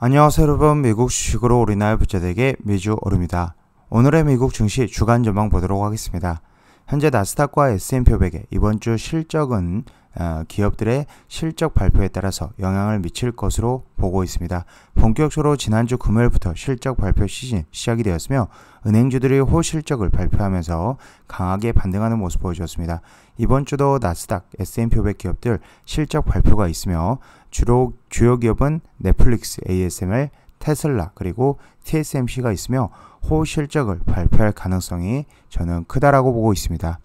안녕하세요 여러분 미국 주식으로 우리나라 부자되게 미주 오릅니다. 오늘의 미국 증시 주간 전망 보도록 하겠습니다. 현재 나스닥과 S&P 500의 이번 주 실적은 어, 기업들의 실적 발표에 따라서 영향을 미칠 것으로 보고 있습니다. 본격적으로 지난주 금요일부터 실적 발표 시즌 시작이 되었으며 은행주들이 호실적을 발표하면서 강하게 반등하는 모습 보여주었습니다. 이번 주도 나스닥, S&P 500 기업들 실적 발표가 있으며 주로 주요 기업은 넷플릭스, ASML, 테슬라 그리고 TSMC가 있으며 호실적을 발표할 가능성이 저는 크다라고 보고 있습니다.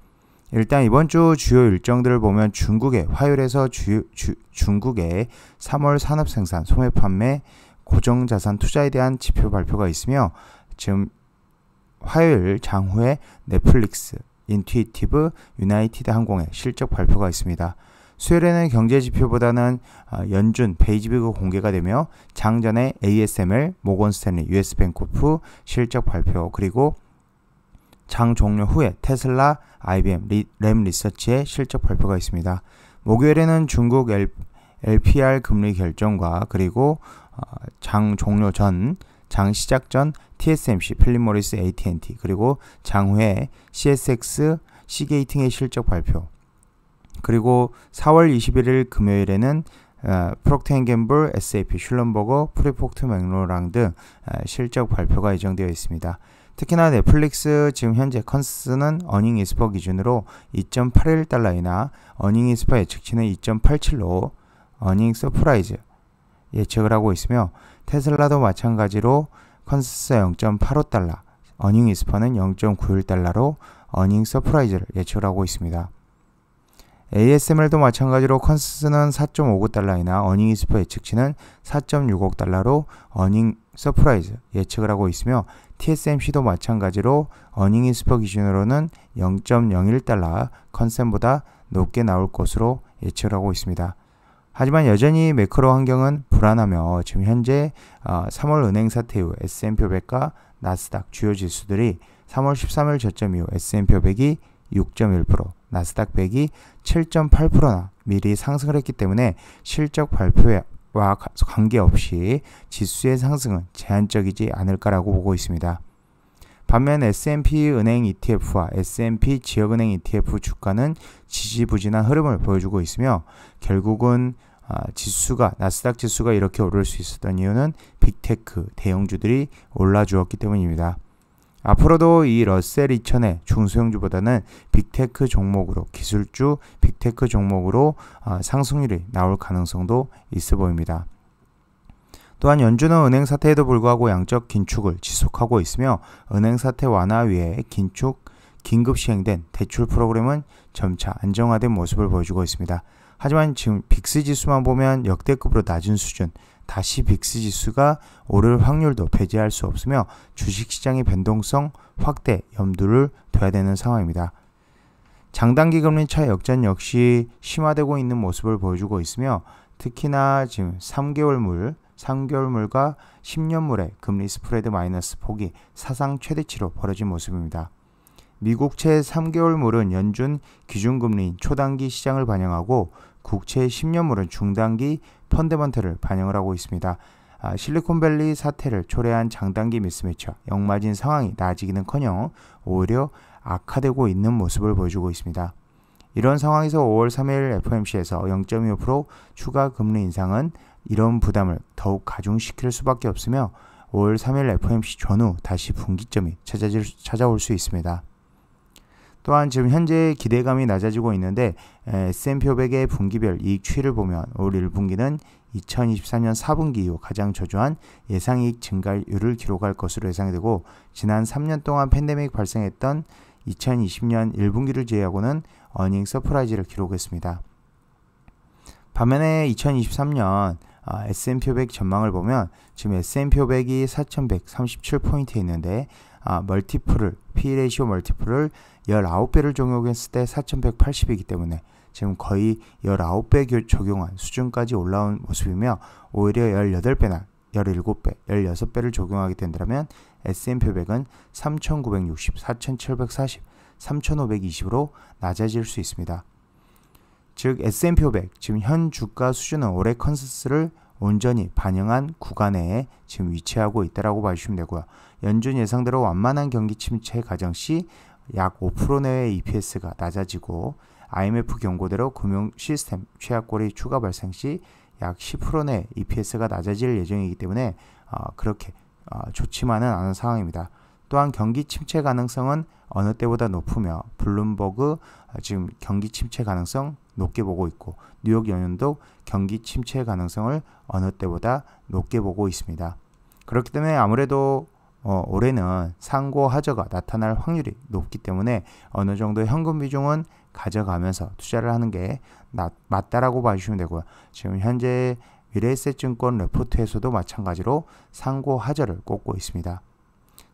일단 이번 주 주요 일정들을 보면 중국의 화요일에서 주, 주, 중국의 3월 산업 생산, 소매 판매, 고정 자산 투자에 대한 지표 발표가 있으며 지금 화요일 장후에 넷플릭스, 인튜이티브, 유나이티드 항공의 실적 발표가 있습니다. 수요일에는 경제 지표보다는 아, 연준 베이지비그 공개가 되며 장전에 ASML, 모건스탠리, US뱅코프 실적 발표 그리고 장 종료 후에 테슬라, IBM, 리, 램 리서치의 실적 발표가 있습니다. 목요일에는 중국 L, LPR 금리 결정과 그리고 어, 장 종료 전, 장 시작 전 TSMC, 필립모리스, AT&T 그리고 장후에 CSX, 시게이팅의 실적 발표. 그리고 4월 21일 금요일에는 어, 프록텐겐블, SAP, 슐럼버거, 프리포트 맥로랑 등 어, 실적 발표가 예정되어 있습니다. 특히나 넷플릭스 지금 현재 컨스는 어닝 이스퍼 기준으로 2.81달러이나 어닝 이스퍼 예측치는 2.87로 어닝 서프라이즈 예측을 하고 있으며 테슬라도 마찬가지로 컨스 0.85달러, 어닝 이스퍼는 0.91달러로 어닝 서프라이즈를 예측을 하고 있습니다. ASML도 마찬가지로 컨스는 4.59달러이나 어닝이스퍼 예측치는 4 6 5 달러로 어닝 서프라이즈 예측을 하고 있으며 TSMC도 마찬가지로 어닝이스퍼 기준으로는 0.01달러 컨센보다 높게 나올 것으로 예측을 하고 있습니다. 하지만 여전히 매크로 환경은 불안하며 지금 현재 3월 어, 은행 사태 이후 S&P 500과 나스닥 주요 지수들이 3월 13일 저점 이후 S&P 500이 6.1%, 나스닥 100이 7.8%나 미리 상승을 했기 때문에 실적 발표와 관계없이 지수의 상승은 제한적이지 않을까라고 보고 있습니다. 반면 S&P 은행 ETF와 S&P 지역은행 ETF 주가는 지지부진한 흐름을 보여주고 있으며 결국은 아, 지수가 나스닥 지수가 이렇게 오를 수 있었던 이유는 빅테크 대형주들이 올라주었기 때문입니다. 앞으로도 이 러셀 2000의 중소형주보다는 빅테크 종목으로 기술주 빅테크 종목으로 아, 상승률이 나올 가능성도 있어 보입니다. 또한 연준은 은행 사태에도 불구하고 양적 긴축을 지속하고 있으며 은행 사태 완화 위에 긴축 긴급 시행된 대출 프로그램은 점차 안정화된 모습을 보여주고 있습니다. 하지만 지금 빅스 지수만 보면 역대급으로 낮은 수준, 다시 빅스 지수가 오를 확률도 배제할 수 없으며 주식시장의 변동성 확대 염두를 둬야 되는 상황입니다. 장단기 금리 차 역전 역시 심화되고 있는 모습을 보여주고 있으며 특히나 지금 3개월물, 3개월물과 10년물의 금리 스프레드 마이너스 폭이 사상 최대치로 벌어진 모습입니다. 미국채 3개월물은 연준 기준금리 초단기 시장을 반영하고 국채 10년물은 중단기 펀데먼트를 반영을 하고 있습니다. 아, 실리콘밸리 사태를 초래한 장단기 미스매치와 역마진 상황이 나아지기는커녕 오히려 악화되고 있는 모습을 보여주고 있습니다. 이런 상황에서 5월 3일 FOMC에서 0.25% 추가 금리 인상은 이런 부담을 더욱 가중시킬 수밖에 없으며 5월 3일 FOMC 전후 다시 분기점이 찾아질, 찾아올 수 있습니다. 또한 지금 현재 기대감이 낮아지고 있는데 S&P 500의 분기별 이익 추이를 보면 올 1분기는 2 0 2 4년 4분기 이후 가장 저조한 예상이익 증가율을 기록할 것으로 예상되고 지난 3년 동안 팬데믹 발생했던 2020년 1분기를 제외하고는 어닝 서프라이즈를 기록했습니다. 반면에 2023년 아, S&P 500 전망을 보면 지금 S&P 500이 4,137포인트에 있는데 아, 멀티플을 P 레이시오 멀티플을 19배를 적용했을 때 4,180이기 때문에 지금 거의 19배 적용한 수준까지 올라온 모습이며 오히려 18배나 17배, 16배를 적용하게 된다면 S&P 500은 3,960, 4,740, 3,520으로 낮아질 수 있습니다. 즉 S&P 500 지금 현 주가 수준은 올해 컨센서스를 온전히 반영한 구간에 지금 위치하고 있다라고 봐주시면 되고요. 연준 예상대로 완만한 경기 침체 가정 시 약 5% 내외의 EPS가 낮아지고 IMF 경고대로 금융 시스템 최악골이 추가 발생 시 약 10%내 EPS가 낮아질 예정이기 때문에 어, 그렇게 어, 좋지만은 않은 상황입니다. 또한 경기 침체 가능성은 어느 때보다 높으며 블룸버그 어, 지금 경기 침체 가능성 높게 보고 있고 뉴욕 연연도 경기 침체 가능성을 어느 때보다 높게 보고 있습니다. 그렇기 때문에 아무래도 어, 올해는 상고 하저가 나타날 확률이 높기 때문에 어느 정도 현금 비중은 가져가면서 투자를 하는 게 나, 맞다라고 봐주시면 되고요. 지금 현재 미래에셋증권 레포트에서도 마찬가지로 상고 하저를 꼽고 있습니다.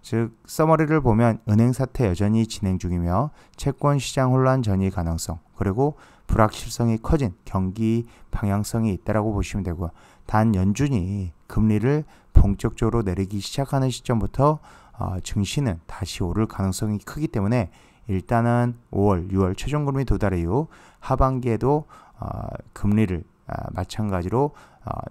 즉 서머리를 보면 은행 사태 여전히 진행 중이며 채권 시장 혼란 전이 가능성, 그리고 불확실성이 커진 경기 방향성이 있다라고 보시면 되고요. 단 연준이 금리를 본격적으로 내리기 시작하는 시점부터 어, 증시는 다시 오를 가능성이 크기 때문에 일단은 5월, 6월 최종 금리 도달 이후 하반기에도 어, 금리를 아, 어, 마찬가지로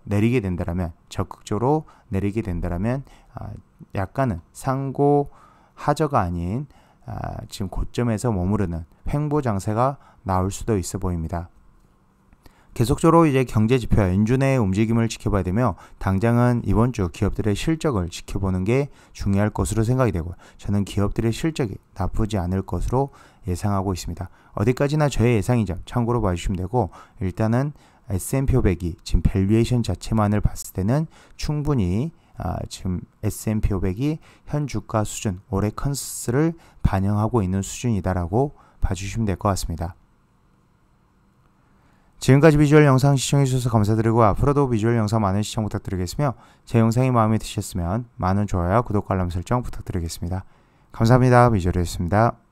내리게 된다라면 적극적으로 내리게 된다라면 아, 약간은 상고 하저가 아닌 아, 지금 고점에서 머무르는 횡보 장세가 나올 수도 있어 보입니다. 계속적으로 이제 경제 지표 연준의 움직임을 지켜봐야 되며 당장은 이번 주 기업들의 실적을 지켜보는 게 중요할 것으로 생각이 되고 저는 기업들의 실적이 나쁘지 않을 것으로 예상하고 있습니다. 어디까지나 저의 예상이죠. 참고로 봐주시면 되고 일단은 S&P 500이 지금 밸류에이션 자체만을 봤을 때는 충분히 아, 지금 S&P 500이 현 주가 수준, 올해 컨스를 반영하고 있는 수준이다라고 봐주시면 될 것 같습니다. 지금까지 비주얼 영상 시청해주셔서 감사드리고 앞으로도 비주얼 영상 많은 시청 부탁드리겠으며 제 영상이 마음에 드셨으면 많은 좋아요와 구독, 알람 설정 부탁드리겠습니다. 감사합니다. 비주얼이었습니다.